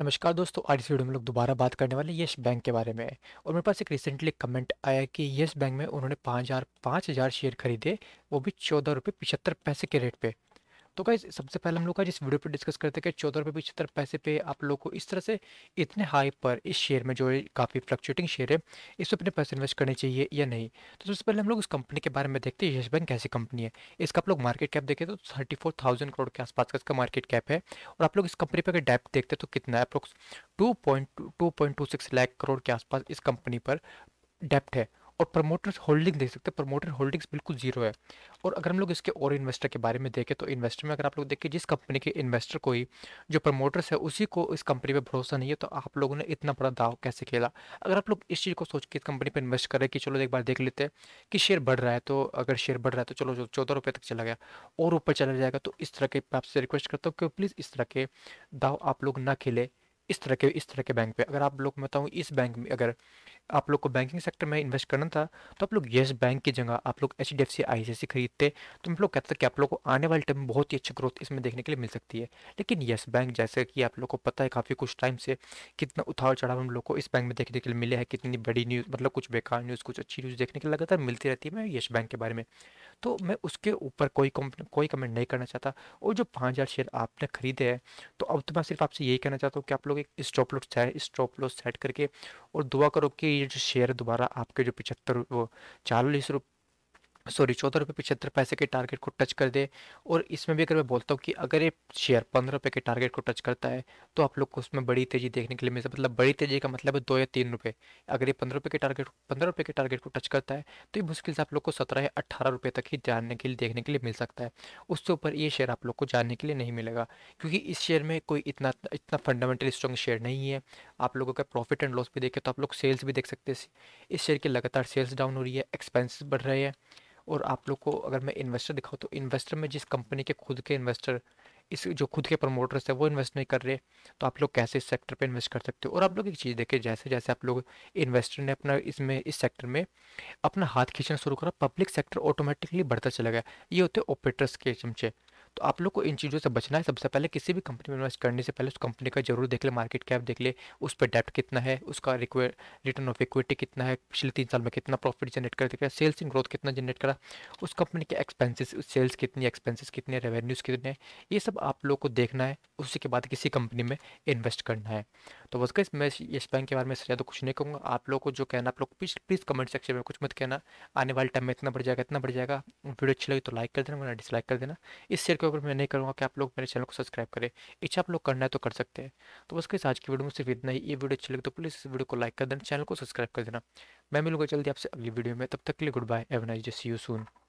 नमस्कार दोस्तों आज इस वीडियो में लोग दोबारा बात करने वाले येस बैंक के बारे में और मेरे पास एक रिसेंटली कमेंट आया कि येस बैंक में उन्होंने पाँच हज़ार पाँच हज़ार शेयर खरीदे वो भी चौदह रुपये पिछहत्तर पैसे के रेट पे तो गाइज सबसे पहले हम लोग का जिस वीडियो पर डिस्कस करते हैं कि चौदह रुपये पिछहत्तर पैसे पे आप लोग को इस तरह से इतने हाई पर इस शेयर में जो काफ़ी फ्लक्चुएटिंग शेयर है इस पर अपने पैसे इन्वेस्ट करने चाहिए या नहीं तो सबसे पहले हम लोग इस कंपनी के बारे में देखते हैं यश बैंक कैसी कंपनी है इसका आप लोग मार्केट कैप देखें तो थर्टी फोर थाउजेंड करोड़ के आसपास का इसका मार्केट कैप है और आप लोग इस कंपनी पर अगर डेप्ट देखते हैं तो कितना है approx two point two point two six crore के आसपास इस कंपनी पर डेप्ट है और प्रमोटर्स होल्डिंग देख सकते हैं प्रमोटर होल्डिंग्स बिल्कुल जीरो है और अगर हम लोग इसके और इन्वेस्टर के बारे में देखें तो इन्वेस्टर में अगर आप लोग देखें जिस कंपनी के इन्वेस्टर को ही जो प्रमोटर्स है उसी को इस कंपनी पर भरोसा नहीं है तो आप लोगों ने इतना बड़ा दाव कैसे खेला अगर आप लोग इस चीज़ को सोच के इस कंपनी पर इन्वेस्ट करें कि चलो एक बार देख लेते हैं कि शेयर बढ़ रहा है तो अगर शेयर बढ़ रहा है तो चलो चौदह रुपये तक चला गया और ऊपर चला जाएगा तो इस तरह के मैं आपसे रिक्वेस्ट करता हूँ कि प्लीज़ इस तरह के दाव आप लोग ना खेलें इस तरह के इस तरह के बैंक पे अगर आप लोग मैं बताऊँ इस बैंक में अगर आप लोग को बैंकिंग सेक्टर में इन्वेस्ट करना था तो आप लोग येस बैंक की जगह आप लोग H D F C I C C खरीदते तो हम लोग कहते कि आप लोग को आने वाले टाइम में बहुत ही अच्छी ग्रोथ इसमें देखने के लिए मिल सकती है लेकिन येस बैंक जैसे कि आप लोग को पता है काफ़ी कुछ टाइम से कितना उतार चढ़ाव हम लोग को इस बैंक में देखने के लिए मिले हैं कितनी बड़ी न्यूज़ मतलब कुछ बेकार न्यूज़ कुछ अच्छी न्यूज़ देखने के लिए लगातार मिलती रहती है मैं येस बैंक के बारे में तो मैं उसके ऊपर कोई कोई कमेंट नहीं करना चाहता और जो पाँच हज़ार शेयर आपने खरीदे हैं तो अब तो मैं सिर्फ आपसे यही कहना चाहता हूँ कि आप लोग एक stop loss stop loss set करके और दुआ करो कि ये जो शेयर दोबारा आपके जो पिछहत्तर वो चालीस रुपये सॉरी चौदह रुपये पिछहत्तर पैसे के टारगेट को टच कर दे और इसमें भी अगर मैं बोलता हूँ कि अगर ये शेयर पंद्रह रुपये के टारगेट को टच करता है तो आप लोग को उसमें बड़ी तेज़ी देखने के लिए मिलता मतलब बड़ी तेज़ी का मतलब है दो या तीन रुपये अगर ये पंद्रह रुपये के टारगेट पंद्रह रुपये के टारगेट को टच करता है तो ये मुश्किल से आप लोग को सत्रह या अट्ठारह रुपये तक ही जानने के लिए देखने के लिए मिल सकता है उससे ऊपर ये शेयर आप लोग को जानने के लिए नहीं मिलेगा क्योंकि इस शेयर में कोई इतना इतना फंडामेंटल स्ट्रॉन्ग शेयर नहीं है आप लोगों का प्रॉफिट एंड लॉस भी देखें तो आप लोग सेल्स भी देख सकते हैं इस शेयर की लगातार सेल्स डाउन हो रही है एक्सपेंसिस बढ़ रहे हैं और आप लोग को अगर मैं इन्वेस्टर दिखाऊँ तो इन्वेस्टर में जिस कंपनी के खुद के इन्वेस्टर इस जो खुद के प्रमोटर्स हैं वो इन्वेस्ट नहीं कर रहे तो आप लोग कैसे इस सेक्टर पे इन्वेस्ट कर सकते हो और आप लोग एक चीज़ देखें जैसे जैसे आप लोग इन्वेस्टर ने अपना इसमें इस सेक्टर में अपना हाथ खींचना शुरू करा पब्लिक सेक्टर ऑटोमेटिकली बढ़ता चला गया ये होते ऑपरेटर्स के चमचे तो आप लोग को इन चीज़ों से बचना है सबसे पहले किसी भी कंपनी में इन्वेस्ट करने से पहले उस कंपनी का जरूर देख ले मार्केट कैप देख ले उस पर डेप्ट कितना है उसका रिटर्न ऑफ इक्विटी कितना है पिछले तीन साल में कितना प्रॉफिट जनरेट कर दिया सेल्स इन ग्रोथ कितना जनरेट करा उस कंपनी के एक्सपेंसिस सेल्स कितनी एक्सपेंसिस कितने रेवेन्यूज़ कितने हैं ये सब आप लोग को देखना है उसी के बाद किसी कंपनी में इन्वेस्ट करना है तो बस गई मैं यस बैंक के बारे में ज़्यादा तो कुछ नहीं कहूँगा आप लोग को जो कहना आप लोग प्लीज़ प्लीज़ कमेंट सेक्शन में कुछ मत कहना आने वाले टाइम में इतना बढ़ जाएगा इतना बढ़ जाएगा वीडियो अच्छी लगी तो लाइक कर देना वरना डिसलाइक कर देना इस शेयर के ऊपर मैं नहीं करूँगा कि आप लोग मेरे चैनल को सब्सक्राइब करें इच्छा आप लोग करना है तो कर सकते हैं तो बस कैसे आज की वीडियो में सिर्फ इतना ही ये वीडियो अच्छी लगे तो प्लीज़ इस वीडियो को लाइक कर देना चैनल को सब्सक्राइब कर देना मैं मिलूंगा जल्दी आपसे अगली वीडियो में तब तक के लिए good bye have nice you soon